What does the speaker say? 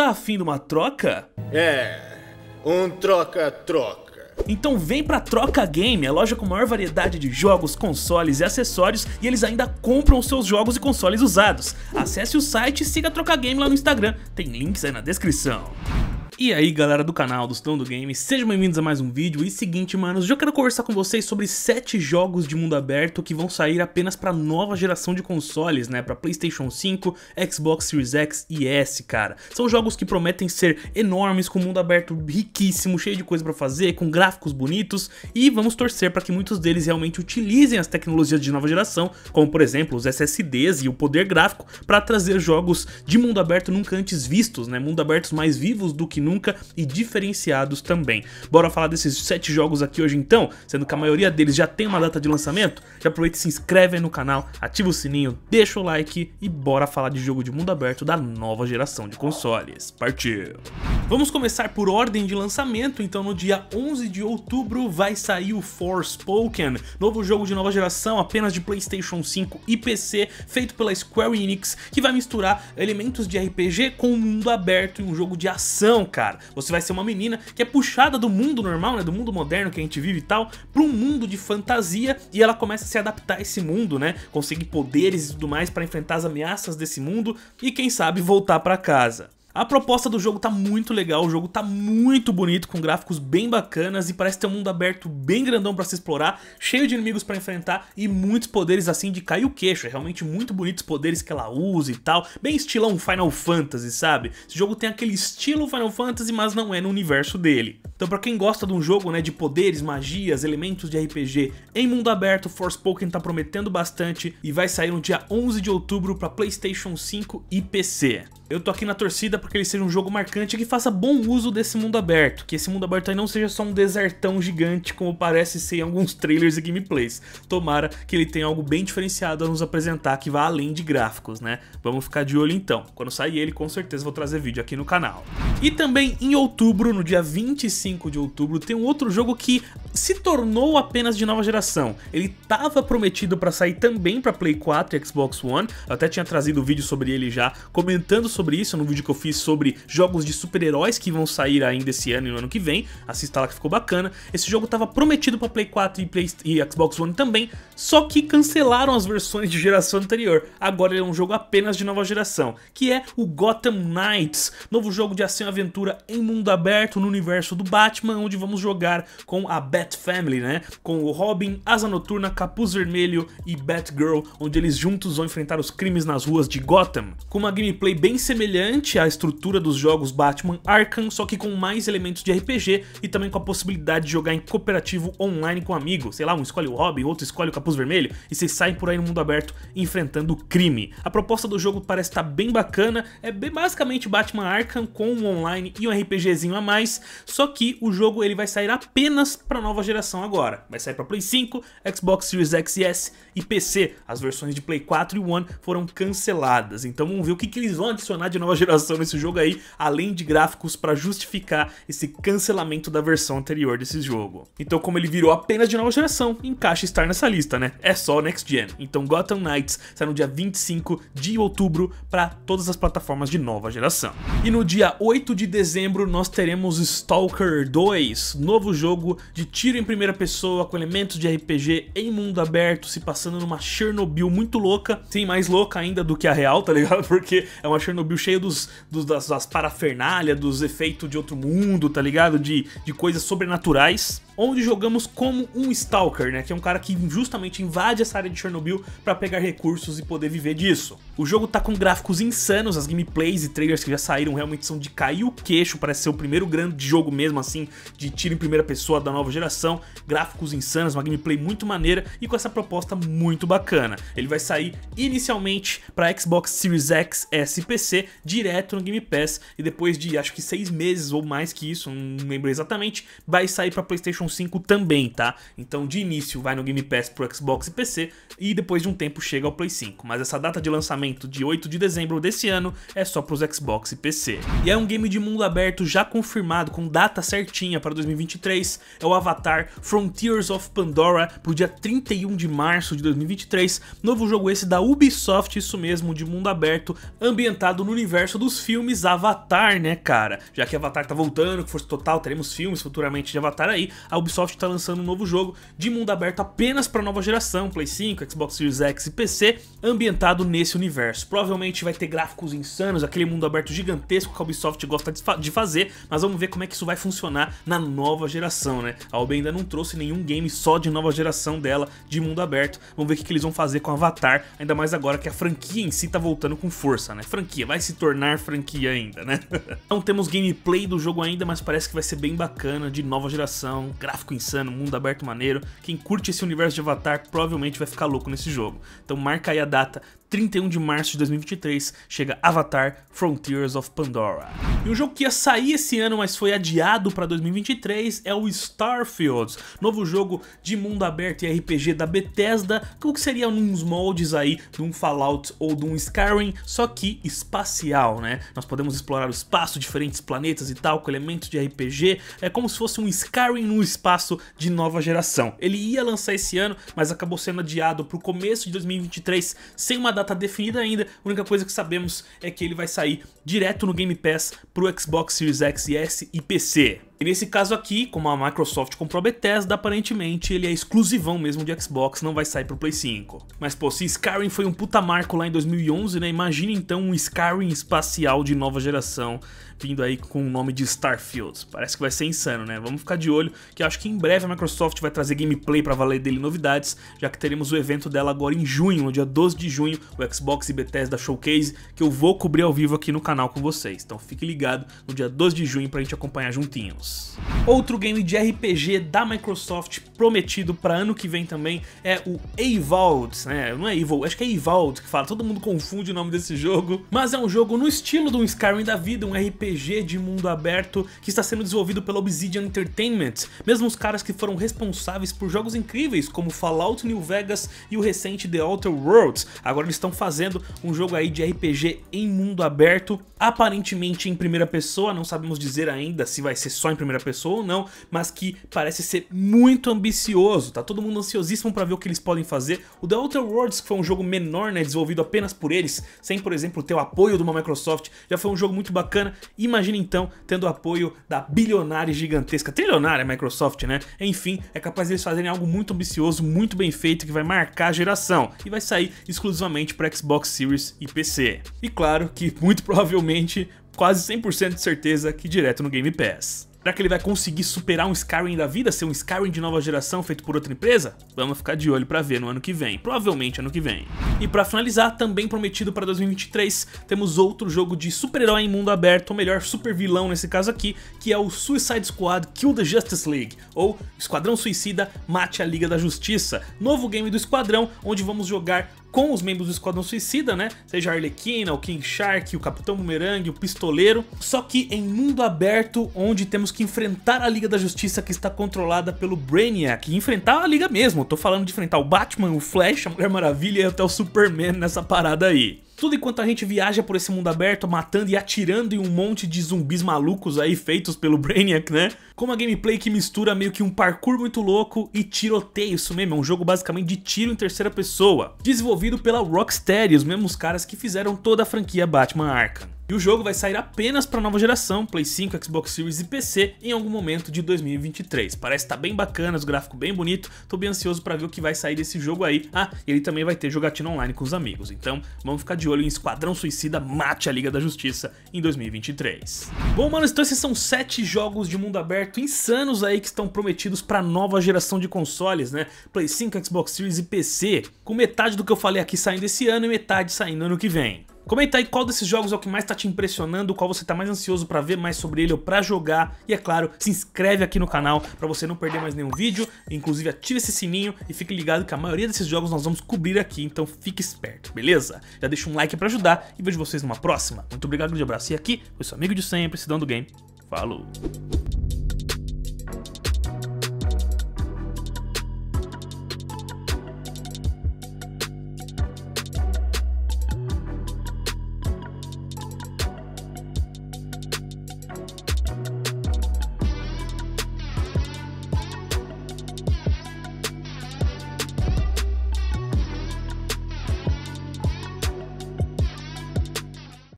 Tá afim de uma troca? É, um troca-troca. Então vem pra Troca Game, a loja com maior variedade de jogos, consoles e acessórios, e eles ainda compram os seus jogos e consoles usados. Acesse o site e siga a Troca Game lá no Instagram, tem links aí na descrição. E aí galera do canal do Stone do Game, sejam bem-vindos a mais um vídeo e seguinte manos, eu quero conversar com vocês sobre 7 jogos de mundo aberto que vão sair apenas pra nova geração de consoles, né, pra Playstation 5, Xbox Series X e S, cara. São jogos que prometem ser enormes, com mundo aberto riquíssimo, cheio de coisa pra fazer, com gráficos bonitos e vamos torcer pra que muitos deles realmente utilizem as tecnologias de nova geração, como por exemplo os SSDs e o poder gráfico, pra trazer jogos de mundo aberto nunca antes vistos, né, mundo abertos mais vivos do que nunca nunca e diferenciados também. Bora falar desses sete jogos aqui hoje então, sendo que a maioria deles já tem uma data de lançamento? Já aproveita e se inscreve aí no canal, ativa o sininho, deixa o like e bora falar de jogo de mundo aberto da nova geração de consoles. Partiu! Vamos começar por ordem de lançamento, então no dia 11 de outubro vai sair o Forspoken, novo jogo de nova geração apenas de Playstation 5 e PC, feito pela Square Enix, que vai misturar elementos de RPG com o mundo aberto e um jogo de ação, cara cara. Você vai ser uma menina que é puxada do mundo normal, né, do mundo moderno que a gente vive e tal, para um mundo de fantasia e ela começa a se adaptar a esse mundo, né? Conseguir poderes e tudo mais para enfrentar as ameaças desse mundo e quem sabe voltar para casa. A proposta do jogo tá muito legal, o jogo tá muito bonito, com gráficos bem bacanas e parece ter um mundo aberto bem grandão pra se explorar, cheio de inimigos pra enfrentar e muitos poderes assim de cair o queixo. É realmente muito bonito os poderes que ela usa e tal, bem estilão Final Fantasy, sabe? Esse jogo tem aquele estilo Final Fantasy, mas não é no universo dele. Então pra quem gosta de um jogo né, de poderes, magias, elementos de RPG em mundo aberto, Forspoken tá prometendo bastante e vai sair no dia 11 de outubro pra Playstation 5 e PC. Eu tô aqui na torcida porque ele seja um jogo marcante que faça bom uso desse mundo aberto, que esse mundo aberto aí não seja só um desertão gigante como parece ser em alguns trailers e gameplays. Tomara que ele tenha algo bem diferenciado a nos apresentar que vá além de gráficos, né? Vamos ficar de olho então. Quando sair ele, com certeza vou trazer vídeo aqui no canal. E também em outubro, no dia 25 de outubro, tem um outro jogo que se tornou apenas de nova geração. Ele estava prometido para sair também para Play 4 e Xbox One. Eu até tinha trazido vídeo sobre ele já, comentando sobre sobre isso no vídeo que eu fiz sobre jogos de super-heróis que vão sair ainda esse ano e no ano que vem. Assista lá que ficou bacana. Esse jogo estava prometido para Play 4 e, Play... e Xbox One também, só que cancelaram as versões de geração anterior. Agora ele é um jogo apenas de nova geração, que é o Gotham Knights, novo jogo de ação e aventura em mundo aberto no universo do Batman, onde vamos jogar com a Bat Family, né? Com o Robin, Asa Noturna, Capuz Vermelho e Batgirl, onde eles juntos vão enfrentar os crimes nas ruas de Gotham. Com uma gameplay bem semelhante à estrutura dos jogos Batman Arkham, só que com mais elementos de RPG e também com a possibilidade de jogar em cooperativo online com um amigos. Sei lá, um escolhe o Robin, outro escolhe o Capuz Vermelho e vocês saem por aí no mundo aberto enfrentando crime. A proposta do jogo parece estar tá bem bacana, é basicamente Batman Arkham com um online e um RPGzinho a mais, só que o jogo ele vai sair apenas para nova geração agora. Vai sair para Play 5, Xbox Series X e S e PC. As versões de Play 4 e One foram canceladas, então vamos ver o que, que eles vão adicionar de nova geração nesse jogo aí, além de gráficos para justificar esse cancelamento da versão anterior desse jogo. Então como ele virou apenas de nova geração, encaixa estar nessa lista, né? É só Next Gen. Então Gotham Knights sai no dia 25 de outubro para todas as plataformas de nova geração. E no dia 8 de dezembro nós teremos Stalker 2, novo jogo de tiro em primeira pessoa com elementos de RPG em mundo aberto, se passando numa Chernobyl muito louca, sim, mais louca ainda do que a real, tá ligado? Porque é uma Chernobyl Chernobyl cheio dos, dos das, das parafernália, dos efeitos de outro mundo, tá ligado? De, de coisas sobrenaturais onde jogamos como um Stalker, né? Que é um cara que justamente invade essa área de Chernobyl para pegar recursos e poder viver disso. O jogo tá com gráficos insanos, as gameplays e trailers que já saíram realmente são de cair o queixo, parece ser o primeiro grande jogo mesmo assim, de tiro em primeira pessoa da nova geração, gráficos insanos, uma gameplay muito maneira e com essa proposta muito bacana. Ele vai sair inicialmente para Xbox Series X, S e PC, direto no Game Pass, e depois de acho que seis meses ou mais que isso, não lembro exatamente, vai sair para PlayStation 5 também, tá? Então de início vai no Game Pass pro Xbox e PC e depois de um tempo chega ao Play 5. Mas essa data de lançamento de 8 de dezembro desse ano é só pros Xbox e PC. E é um game de mundo aberto já confirmado com data certinha para 2023, é o Avatar Frontiers of Pandora pro dia 31 de março de 2023, novo jogo esse da Ubisoft, isso mesmo, de mundo aberto, ambientado no universo dos filmes Avatar, né, cara? Já que Avatar tá voltando, que força total, teremos filmes futuramente de Avatar aí, a Ubisoft está lançando um novo jogo de mundo aberto apenas para nova geração, Play 5, Xbox Series X e PC, ambientado nesse universo. Provavelmente vai ter gráficos insanos, aquele mundo aberto gigantesco que a Ubisoft gosta de fazer, mas vamos ver como é que isso vai funcionar na nova geração, né? A Ubisoft ainda não trouxe nenhum game só de nova geração dela, de mundo aberto. Vamos ver o que eles vão fazer com Avatar, ainda mais agora que a franquia em si tá voltando com força, né? Franquia, vai se tornar franquia ainda, né? não temos gameplay do jogo ainda, mas parece que vai ser bem bacana, de nova geração, gráfico insano, mundo aberto maneiro. Quem curte esse universo de Avatar provavelmente vai ficar louco nesse jogo. Então marca aí a data, 31 de março de 2023 chega Avatar Frontiers of Pandora. E um jogo que ia sair esse ano, mas foi adiado para 2023, é o Starfield, novo jogo de mundo aberto e RPG da Bethesda, como que seria uns moldes aí de um Fallout ou de um Skyrim, só que espacial, né? Nós podemos explorar o espaço, diferentes planetas e tal, com elementos de RPG, é como se fosse um Skyrim no espaço de nova geração. Ele ia lançar esse ano, mas acabou sendo adiado para o começo de 2023 sem uma data definida ainda, a única coisa que sabemos é que ele vai sair direto no Game Pass pro Xbox Series X e S e PC. E nesse caso aqui, como a Microsoft comprou a Bethesda, aparentemente ele é exclusivão mesmo de Xbox, não vai sair pro Play 5. Mas pô, se Skyrim foi um puta marco lá em 2011, né, imagina então um Skyrim espacial de nova geração vindo aí com o nome de Starfield. Parece que vai ser insano, né? Vamos ficar de olho, que acho que em breve a Microsoft vai trazer gameplay para valer dele novidades, já que teremos o evento dela agora em junho, no dia 12 de junho, o Xbox e Bethesda Showcase, que eu vou cobrir ao vivo aqui no canal com vocês. Então fique ligado no dia 12 de junho pra gente acompanhar juntinhos. Outro game de RPG da Microsoft prometido para ano que vem também é o Eivald, né? Não é Evil, acho que é Eivald que fala, todo mundo confunde o nome desse jogo, mas é um jogo no estilo de um Skyrim da vida, um RPG RPG de mundo aberto que está sendo desenvolvido pela Obsidian Entertainment, mesmo os caras que foram responsáveis por jogos incríveis como Fallout New Vegas e o recente The Outer Worlds. Agora eles estão fazendo um jogo aí de RPG em mundo aberto, aparentemente em primeira pessoa, não sabemos dizer ainda se vai ser só em primeira pessoa ou não, mas que parece ser muito ambicioso, tá todo mundo ansiosíssimo para ver o que eles podem fazer. O The Outer Worlds, que foi um jogo menor, né, desenvolvido apenas por eles, sem por exemplo ter o apoio de uma Microsoft, já foi um jogo muito bacana Imagina então tendo o apoio da bilionária gigantesca, trilionária Microsoft, né? Enfim, é capaz deles fazerem algo muito ambicioso, muito bem feito, que vai marcar a geração e vai sair exclusivamente para Xbox Series e PC. E claro que muito provavelmente, quase 100% de certeza que direto no Game Pass. Será que ele vai conseguir superar um Skyrim da vida, ser um Skyrim de nova geração feito por outra empresa? Vamos ficar de olho para ver no ano que vem, provavelmente ano que vem. E para finalizar, também prometido para 2023, temos outro jogo de super-herói em mundo aberto, ou melhor, super-vilão nesse caso aqui, que é o Suicide Squad Kill the Justice League, ou Esquadrão Suicida Mate a Liga da Justiça, novo game do Esquadrão, onde vamos jogar com os membros do Esquadrão Suicida, né? Seja a Arlequina, o King Shark, o Capitão Boomerang, o Pistoleiro. Só que em mundo aberto, onde temos que enfrentar a Liga da Justiça que está controlada pelo Brainiac. E enfrentar a Liga mesmo. Tô falando de enfrentar o Batman, o Flash, a Mulher Maravilha e até o Superman nessa parada aí. Tudo enquanto a gente viaja por esse mundo aberto, matando e atirando em um monte de zumbis malucos aí feitos pelo Brainiac, né? Com uma gameplay que mistura meio que um parkour muito louco e tiroteio, isso mesmo, é um jogo basicamente de tiro em terceira pessoa. Desenvolvido pela Rocksteady, os mesmos caras que fizeram toda a franquia Batman Arkham. E o jogo vai sair apenas para nova geração, Play 5, Xbox Series e PC em algum momento de 2023. Parece estar tá bem bacana, o gráfico bem bonito, tô bem ansioso para ver o que vai sair desse jogo aí. Ah, ele também vai ter jogatina online com os amigos, então vamos ficar de olho em Esquadrão Suicida Mate a Liga da Justiça em 2023. Bom, mano, então esses são 7 jogos de mundo aberto insanos aí que estão prometidos para nova geração de consoles, né? Play 5, Xbox Series e PC, com metade do que eu falei aqui saindo esse ano e metade saindo ano que vem. Comenta aí qual desses jogos é o que mais tá te impressionando, qual você tá mais ansioso pra ver mais sobre ele ou pra jogar. E é claro, se inscreve aqui no canal pra você não perder mais nenhum vídeo. Inclusive ative esse sininho e fique ligado que a maioria desses jogos nós vamos cobrir aqui, então fique esperto, beleza? Já deixa um like pra ajudar e vejo vocês numa próxima. Muito obrigado, um grande abraço. E aqui foi seu amigo de sempre, se dando Game. Falou!